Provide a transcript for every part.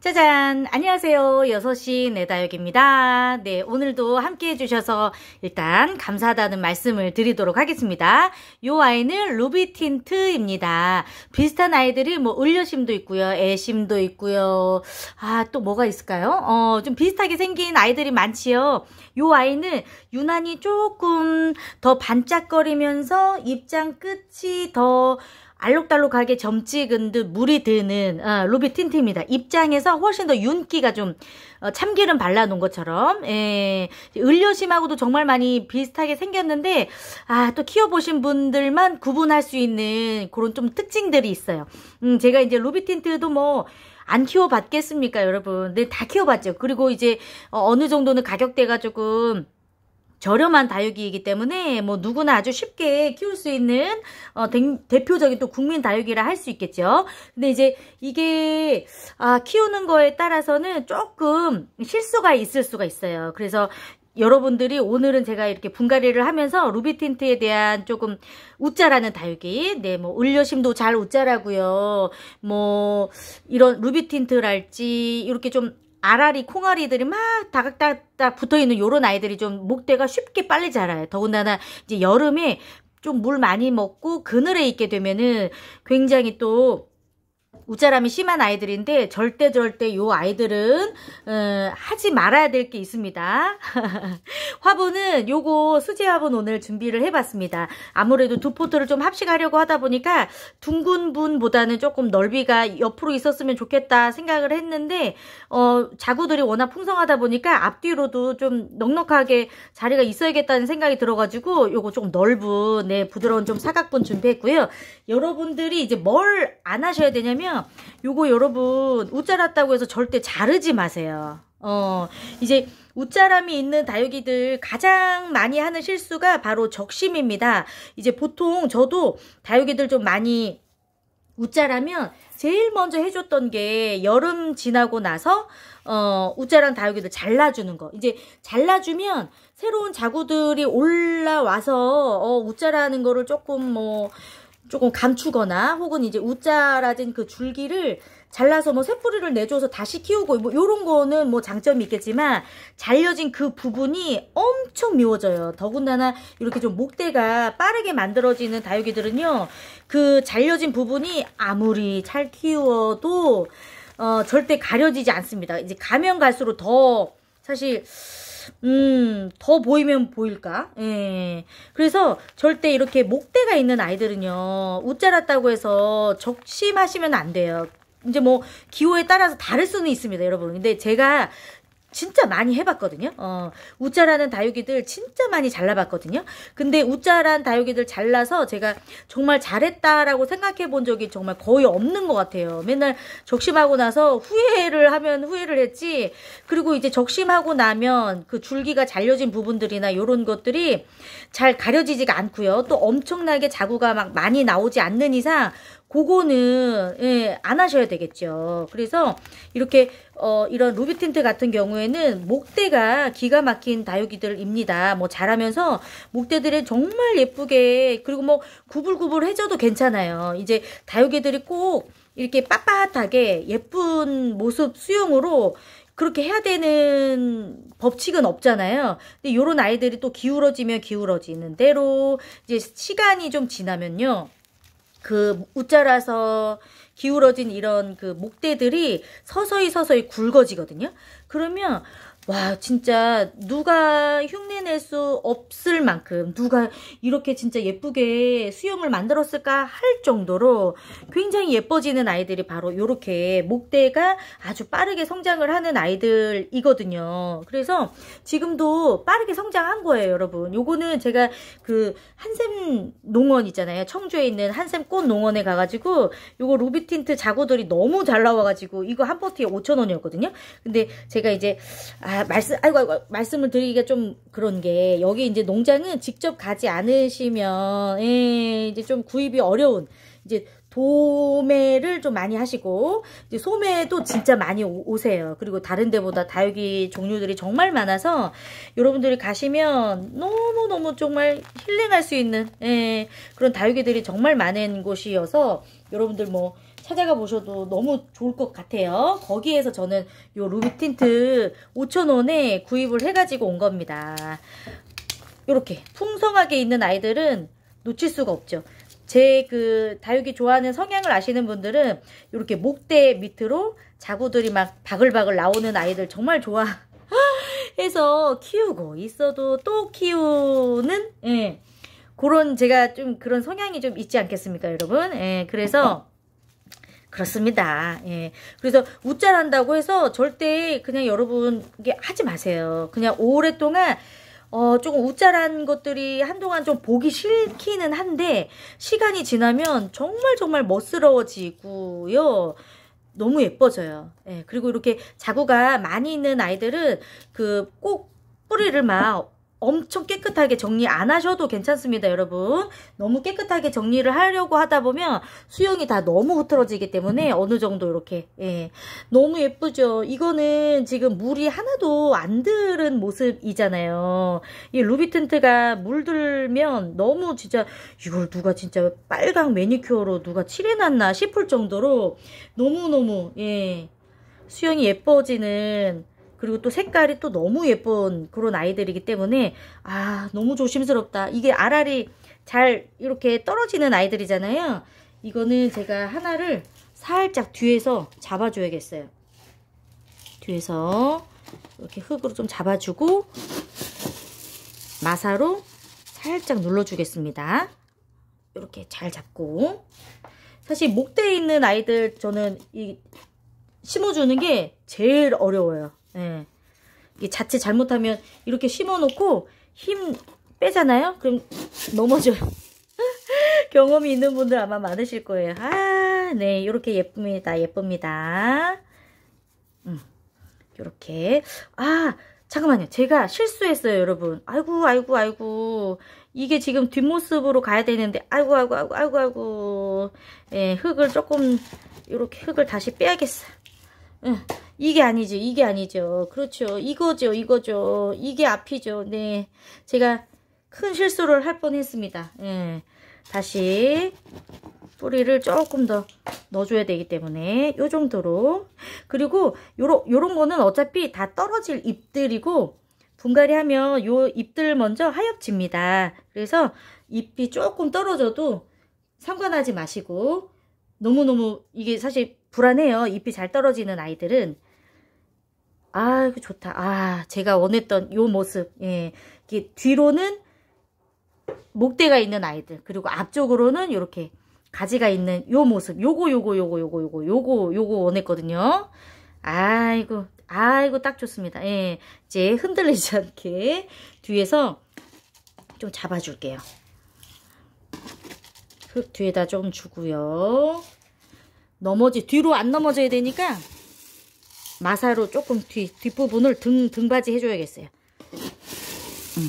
짜잔! 안녕하세요. 6시 내다역입니다. 네, 오늘도 함께 해주셔서 일단 감사하다는 말씀을 드리도록 하겠습니다. 요 아이는 루비 틴트입니다. 비슷한 아이들이 뭐 을려심도 있고요. 애심도 있고요. 아, 또 뭐가 있을까요? 어, 좀 비슷하게 생긴 아이들이 많지요. 요 아이는 유난히 조금 더 반짝거리면서 입장 끝이 더 알록달록하게 점찍은 듯 물이 드는 어, 아, 루비 틴트입니다. 입장에서 훨씬 더 윤기가 좀 어, 참기름 발라놓은 것처럼 예, 을려심하고도 정말 많이 비슷하게 생겼는데 아 또 키워보신 분들만 구분할 수 있는 그런 좀 특징들이 있어요. 음, 제가 이제 루비 틴트도 뭐 안 키워봤겠습니까 여러분 근다 네, 키워봤죠 그리고 이제 어, 어느 정도는 가격대가 조금 저렴한 다육이이기 때문에 뭐 누구나 아주 쉽게 키울 수 있는 어, 대, 표적인또 국민 다육이라 할 수 있겠죠. 근데 이제 이게 아, 키우는 거에 따라서는 조금 실수가 있을 수가 있어요. 그래서 여러분들이 오늘은 제가 이렇게 분갈이를 하면서 루비 틴트에 대한 조금 웃자라는 다육이 네뭐 울려심도 잘 웃자라고요 뭐 이런 루비 틴트랄지 이렇게 좀 아라리, 콩아리들이 막다각다닥 붙어있는 요런 아이들이 좀 목대가 쉽게 빨리 자라요. 더군다나 이제 여름에 좀 물 많이 먹고 그늘에 있게 되면은 굉장히 또 우짜람이 심한 아이들인데 절대 절대 요 아이들은 어, 하지 말아야 될 게 있습니다. 화분은 요거 수제 화분 오늘 준비를 해봤습니다. 아무래도 두 포트를 좀 합식하려고 하다 보니까 둥근 분보다는 조금 넓이가 옆으로 있었으면 좋겠다 생각을 했는데 어, 자구들이 워낙 풍성하다 보니까 앞뒤로도 좀 넉넉하게 자리가 있어야겠다는 생각이 들어가지고 요거 조금 넓은 네, 부드러운 좀 사각분 준비했고요. 여러분들이 이제 뭘 안 하셔야 되냐면 뭐냐면 요거 여러분 웃자랐다고 해서 절대 자르지 마세요. 어 이제 웃자람이 있는 다육이들 가장 많이 하는 실수가 바로 적심입니다. 이제 보통 저도 다육이들 좀 많이 웃자라면 제일 먼저 해줬던 게 여름 지나고 나서 어 우짜란 다육이들 잘라주는 거 이제 잘라주면 새로운 자구들이 올라와서 어 우짜라는 거를 조금 뭐 조금 감추거나 혹은 이제 우자라진 그 줄기를 잘라서 뭐 쇳뿌리를 내줘서 다시 키우고 뭐 요런 거는 뭐 장점이 있겠지만 잘려진 그 부분이 엄청 미워져요. 더군다나 이렇게 좀 목대가 빠르게 만들어지는 다육이들은요. 그 잘려진 부분이 아무리 잘 키워도 어 절대 가려지지 않습니다. 이제 가면 갈수록 더 사실 음, 더 보이면 보일까? 예. 그래서 절대 이렇게 목대가 있는 아이들은요, 웃자랐다고 해서 적심하시면 안 돼요. 이제 뭐 기호에 따라서 다를 수는 있습니다, 여러분. 근데 제가 진짜 많이 해봤거든요. 어, 우짜라는 다육이들 진짜 많이 잘라봤거든요. 근데 우짜란 다육이들 잘라서 제가 정말 잘했다라고 생각해 본 적이 정말 거의 없는 것 같아요. 맨날 적심하고 나서 후회를 하면 후회를 했지. 그리고 이제 적심하고 나면 그 줄기가 잘려진 부분들이나 이런 것들이 잘 가려지지가 않고요. 또 엄청나게 자구가 막 많이 나오지 않는 이상 그거는 예, 안 하셔야 되겠죠. 그래서 이렇게 어, 이런 루비 틴트 같은 경우에는 목대가 기가 막힌 다육이들입니다. 뭐 자라면서 목대들은 정말 예쁘게 그리고 뭐 구불구불해져도 괜찮아요. 이제 다육이들이 꼭 이렇게 빳빳하게 예쁜 모습 수용으로 그렇게 해야 되는 법칙은 없잖아요. 근데 요런 아이들이 또 기울어지면 기울어지는 대로 이제 시간이 좀 지나면요. 그 우자라서 기울어진 이런 그 목대들이 서서히 서서히 굵어지거든요. 그러면 와 진짜 누가 흉내낼 수 없을 만큼 누가 이렇게 진짜 예쁘게 수염을 만들었을까 할 정도로 굉장히 예뻐지는 아이들이 바로 이렇게 목대가 아주 빠르게 성장을 하는 아이들이거든요 그래서 지금도 빠르게 성장한 거예요 여러분 요거는 제가 그 한샘 농원 있잖아요 청주에 있는 한샘 꽃 농원에 가가지고 요거 루비 틴트 자구들이 너무 잘 나와가지고 이거 한 포트에 5천원이었거든요 근데 제가 이제 아 아, 말씀, 아이고, 아이고, 말씀을 드리기가 좀 그런 게, 여기 이제 농장은 직접 가지 않으시면, 예, 이제 좀 구입이 어려운, 이제 도매를 좀 많이 하시고, 이제 소매도 진짜 많이 오, 세요 그리고 다른 데보다 다육이 종류들이 정말 많아서, 여러분들이 가시면 너무너무 정말 힐링할 수 있는, 예, 그런 다육이들이 정말 많은 곳이어서, 여러분들 뭐, 찾아가 보셔도 너무 좋을 것 같아요. 거기에서 저는 이 루비 틴트 5,000원에 구입을 해가지고 온 겁니다. 이렇게 풍성하게 있는 아이들은 놓칠 수가 없죠. 제 그 다육이 좋아하는 성향을 아시는 분들은 이렇게 목대 밑으로 자구들이 막 바글바글 나오는 아이들 정말 좋아 해서 키우고 있어도 또 키우는 예. 그런 제가 좀 그런 성향이 좀 있지 않겠습니까 여러분 예, 그래서 그렇습니다. 예. 그래서 웃자란다고 해서 절대 그냥 여러분 이게 하지 마세요. 그냥 오랫동안 어, 조금 웃자란 것들이 한동안 좀 보기 싫기는 한데 시간이 지나면 정말 정말 멋스러워지고요. 너무 예뻐져요. 예, 그리고 이렇게 자구가 많이 있는 아이들은 그 꼭 뿌리를 막 엄청 깨끗하게 정리 안 하셔도 괜찮습니다 여러분 너무 깨끗하게 정리를 하려고 하다 보면 수영이 다 너무 흐트러지기 때문에 어느 정도 이렇게 예. 너무 예쁘죠 이거는 지금 물이 하나도 안 들은 모습이잖아요 이 루비 틴트가 물들면 너무 진짜 이걸 누가 진짜 빨강 매니큐어로 누가 칠해놨나 싶을 정도로 너무너무 예 수영이 예뻐지는 그리고 또 색깔이 또 너무 예쁜 그런 아이들이기 때문에 아 너무 조심스럽다. 이게 알알이 잘 이렇게 떨어지는 아이들이잖아요. 이거는 제가 하나를 살짝 뒤에서 잡아줘야겠어요. 뒤에서 이렇게 흙으로 좀 잡아주고 마사로 살짝 눌러주겠습니다. 이렇게 잘 잡고 사실 목대에 있는 아이들 저는 이 심어주는 게 제일 어려워요. 예. 이게 자체 잘못하면 이렇게 심어놓고 힘 빼잖아요? 그럼 넘어져요. 경험이 있는 분들 아마 많으실 거예요. 아, 네. 이렇게 예쁩니다. 예쁩니다. 음, 이렇게. 아, 잠깐만요. 제가 실수했어요, 여러분. 아이고, 아이고, 아이고. 이게 지금 뒷모습으로 가야 되는데, 아이고, 아이고, 아이고, 아이고, 아이고. 예, 흙을 조금, 이렇게 흙을 다시 빼야겠어. 응. 예. 이게 아니죠. 이게 아니죠. 그렇죠. 이거죠. 이거죠. 이게 앞이죠. 네. 제가 큰 실수를 할 뻔했습니다. 예. 다시 뿌리를 조금 더 넣어줘야 되기 때문에 이 정도로 그리고 요런 요런 거는 어차피 다 떨어질 잎들이고 분갈이 하면 요 잎들 먼저 하엽집니다. 그래서 잎이 조금 떨어져도 상관하지 마시고 너무너무 이게 사실 불안해요. 잎이 잘 떨어지는 아이들은 아이고 좋다. 아 제가 원했던 요 모습. 예, 이게 뒤로는 목대가 있는 아이들 그리고 앞쪽으로는 이렇게 가지가 있는 요 모습. 요거 요거 요거 요거 요거 요거 요거 원했거든요. 아이고 아이고 딱 좋습니다. 예, 이제 흔들리지 않게 뒤에서 좀 잡아줄게요. 흙 뒤에다 좀 주고요. 넘어지 뒤로 안 넘어져야 되니까 마사로 조금 뒤, 뒷부분을 등, 등받이 해줘야겠어요. 음.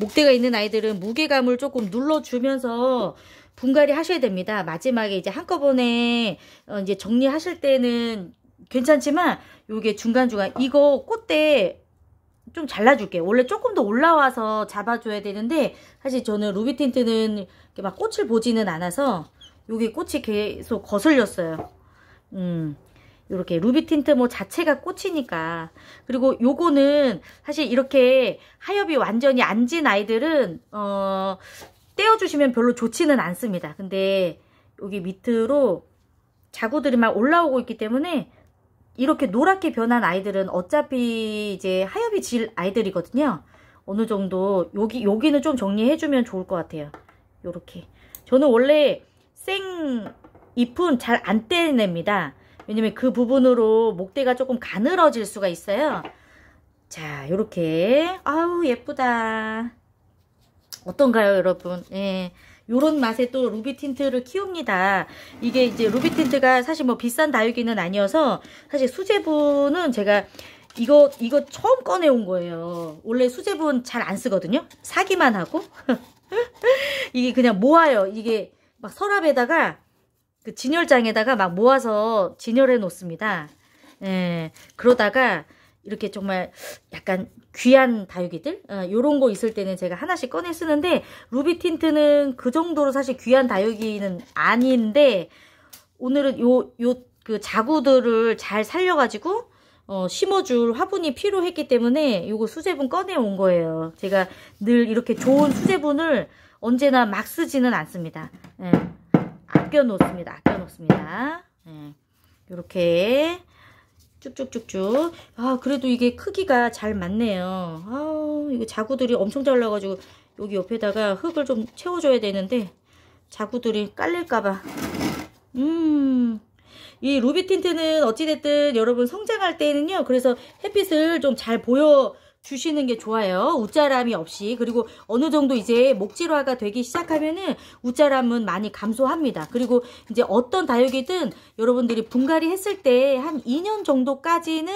목대가 있는 아이들은 무게감을 조금 눌러주면서 분갈이 하셔야 됩니다. 마지막에 이제 한꺼번에 어, 이제 정리하실 때는 괜찮지만 요게 중간중간 이거 꽃대 좀 잘라줄게요. 원래 조금 더 올라와서 잡아줘야 되는데 사실 저는 루비 틴트는 막 꽃을 보지는 않아서 요게 꽃이 계속 거슬렸어요. 음. 이렇게 루비 틴트 뭐 자체가 꽃이니까 그리고 요거는 사실 이렇게 하엽이 완전히 안진 아이들은 어 떼어주시면 별로 좋지는 않습니다 근데 여기 밑으로 자구들이 막 올라오고 있기 때문에 이렇게 노랗게 변한 아이들은 어차피 이제 하엽이 질 아이들이거든요 어느 정도 여기 여기는 좀 정리해주면 좋을 것 같아요 이렇게 저는 원래 생 잎은 잘 안 떼냅니다 왜냐면 그 부분으로 목대가 조금 가늘어질 수가 있어요. 자, 요렇게. 아우, 예쁘다. 어떤가요, 여러분? 예. 요런 맛에 또 루비 틴트를 키웁니다. 이게 이제 루비 틴트가 사실 뭐 비싼 다육이는 아니어서 사실 수제분은 제가 이거 이거 처음 꺼내온 거예요. 원래 수제분 잘 안 쓰거든요. 사기만 하고 이게 그냥 모아요. 이게 막 서랍에다가 그 진열장에다가 막 모아서 진열해 놓습니다. 예, 그러다가 이렇게 정말 약간 귀한 다육이들 이런 어, 거 있을 때는 제가 하나씩 꺼내 쓰는데 루비 틴트는 그 정도로 사실 귀한 다육이는 아닌데 오늘은 요 요 그 자구들을 잘 살려가지고 어, 심어줄 화분이 필요했기 때문에 요거 수제분 꺼내온 거예요. 제가 늘 이렇게 좋은 수제분을 언제나 막 쓰지는 않습니다. 예. 아껴 놓습니다. 아껴 놓습니다. 네. 이렇게 쭉쭉쭉쭉 아 그래도 이게 크기가 잘 맞네요 아 이거 자구들이 엄청 잘라가지고 여기 옆에다가 흙을 좀 채워줘야 되는데 자구들이 깔릴까봐 음이 루비 틴트는 어찌됐든 여러분 성장할 때는요 그래서 햇빛을 좀 잘 보여 주시는 게 좋아요. 웃자람이 없이 그리고 어느 정도 이제 목질화가 되기 시작하면은 웃자람은 많이 감소합니다. 그리고 이제 어떤 다육이든 여러분들이 분갈이 했을 때 한 2년 정도까지는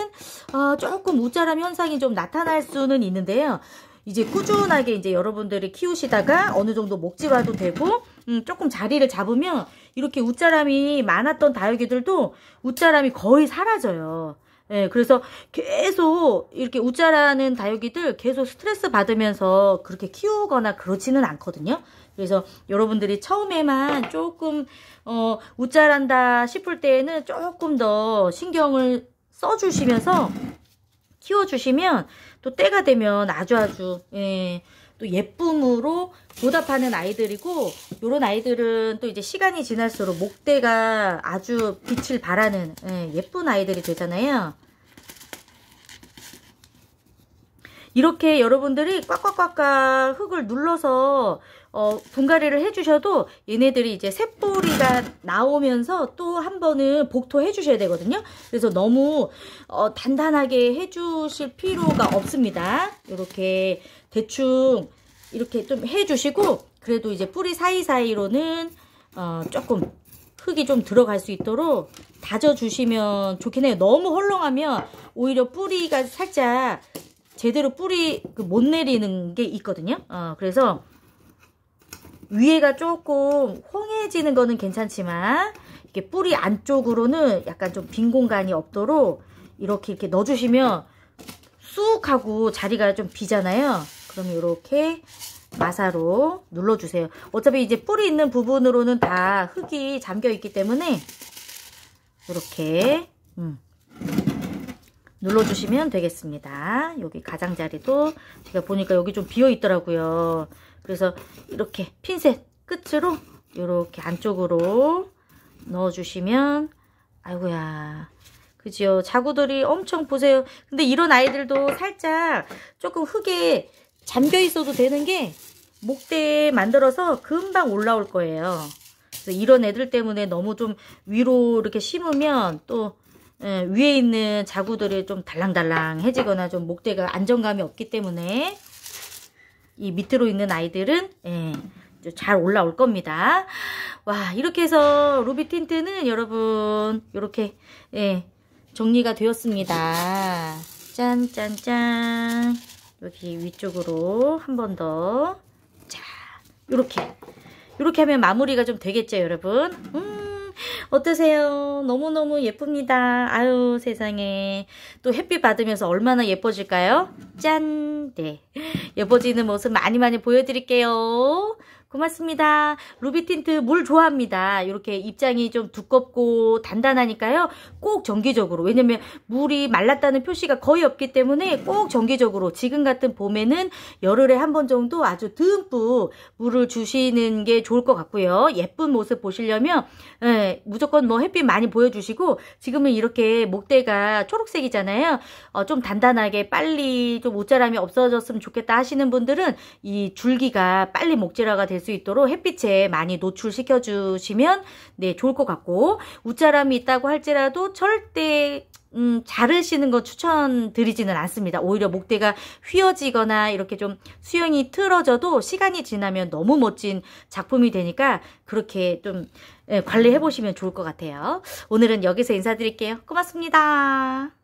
어 조금 웃자람 현상이 좀 나타날 수는 있는데요. 이제 꾸준하게 이제 여러분들이 키우시다가 어느 정도 목질화도 되고 음, 조금 자리를 잡으면 이렇게 웃자람이 많았던 다육이들도 웃자람이 거의 사라져요. 예, 그래서 계속 이렇게 우짜라는 다육이들 계속 스트레스 받으면서 그렇게 키우거나 그러지는 않거든요. 그래서 여러분들이 처음에만 조금 어, 우짜란다 싶을 때에는 조금 더 신경을 써주시면서 키워주시면 또 때가 되면 아주 아주 예, 또 예쁨으로 보답하는 아이들이고 요런 아이들은 또 이제 시간이 지날수록 목대가 아주 빛을 발하는 예, 쁜 아이들이 되잖아요. 이렇게 여러분들이 꽉꽉꽉꽉 흙을 눌러서 어, 분갈이를 해주셔도 얘네들이 이제 새뿌리가 나오면서 또 한 번은 복토해 주셔야 되거든요. 그래서 너무 어, 단단하게 해주실 필요가 없습니다. 이렇게 대충 이렇게 좀 해주시고 그래도 이제 뿌리 사이사이로는 어, 조금 흙이 좀 들어갈 수 있도록 다져주시면 좋긴 해요. 너무 헐렁하면 오히려 뿌리가 살짝 제대로 뿌리 그 못 내리는 게 있거든요. 어, 그래서 위에가 조금 홍해지는 거는 괜찮지만 이렇게 뿌리 안쪽으로는 약간 좀 빈 공간이 없도록 이렇게 이렇게 넣어주시면 쑥 하고 자리가 좀 비잖아요. 그럼 이렇게 마사로 눌러주세요. 어차피 이제 뿌리 있는 부분으로는 다 흙이 잠겨 있기 때문에 이렇게 음. 눌러주시면 되겠습니다. 여기 가장자리도 제가 보니까 여기 좀 비어 있더라고요. 그래서 이렇게 핀셋 끝으로 이렇게 안쪽으로 넣어주시면 아이고야 그지요 자구들이 엄청 보세요 근데 이런 아이들도 살짝 조금 흙에 잠겨 있어도 되는 게 목대에 만들어서 금방 올라올 거예요 그래서 이런 애들 때문에 너무 좀 위로 이렇게 심으면 또 예, 위에 있는 자구들이 좀 달랑달랑해지거나 좀 목대가 안정감이 없기 때문에 이 밑으로 있는 아이들은 예, 잘 올라올 겁니다. 와 이렇게 해서 루비 틴트는 여러분 이렇게 예, 정리가 되었습니다. 짠 짠 짠 여기 위쪽으로 한 번더자 이렇게 이렇게 하면 마무리가 좀 되겠죠 여러분 음. 어떠세요? 너무너무 예쁩니다. 아유 세상에 또 햇빛 받으면서 얼마나 예뻐질까요? 짠! 네 예뻐지는 모습 많이 많이 보여드릴게요. 고맙습니다. 루비 틴트 물 좋아합니다. 이렇게 입장이 좀 두껍고 단단하니까요. 꼭 정기적으로 왜냐면 물이 말랐다는 표시가 거의 없기 때문에 꼭 정기적으로 지금 같은 봄에는 열흘에 한 번 정도 아주 듬뿍 물을 주시는 게 좋을 것 같고요. 예쁜 모습 보시려면 예, 무조건 뭐 햇빛 많이 보여주시고 지금은 이렇게 목대가 초록색이잖아요. 어, 좀 단단하게 빨리 좀 옷자람이 없어졌으면 좋겠다 하시는 분들은 이 줄기가 빨리 목재라가 돼서 수 있도록 햇빛에 많이 노출시켜 주시면 네 좋을 것 같고 웃자람이 있다고 할지라도 절대 음, 자르시는 거 추천드리지는 않습니다. 오히려 목대가 휘어지거나 이렇게 좀 수영이 틀어져도 시간이 지나면 너무 멋진 작품이 되니까 그렇게 좀 예, 관리해 보시면 좋을 것 같아요. 오늘은 여기서 인사드릴게요. 고맙습니다.